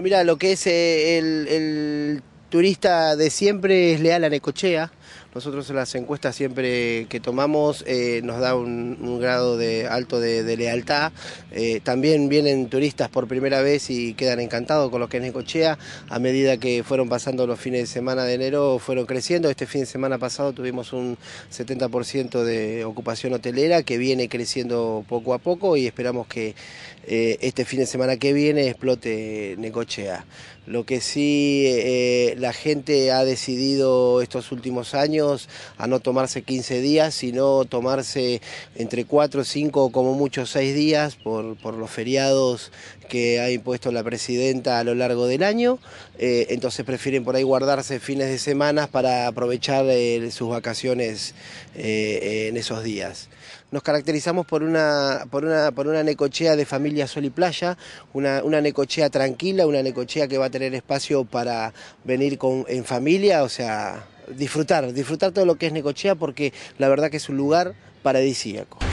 Mira, lo que es eh, el, turista de siempre es leal a Necochea. Nosotros las encuestas siempre que tomamos eh, nos da un, grado de alto de, lealtad. Eh, también vienen turistas por primera vez y quedan encantados con lo que es Necochea. A medida que fueron pasando los fines de semana de enero, fueron creciendo. Este fin de semana pasado tuvimos un 70% de ocupación hotelera que viene creciendo poco a poco y esperamos que eh, este fin de semana que viene explote Necochea. Lo que sí la gente ha decidido estos últimos años, años a no tomarse 15 días, sino tomarse entre 4, 5, o como mucho 6 días por, los feriados que ha impuesto la presidenta a lo largo del año. Eh, entonces prefieren por ahí guardarse fines de semana para aprovechar eh, sus vacaciones eh, en esos días. Nos caracterizamos por una, por una, por una necochea de familia sol y playa, una, necochea tranquila, una necochea que va a tener espacio para venir con, en familia, o sea, disfrutar, disfrutar todo lo que es Necochea porque la verdad que es un lugar paradisíaco.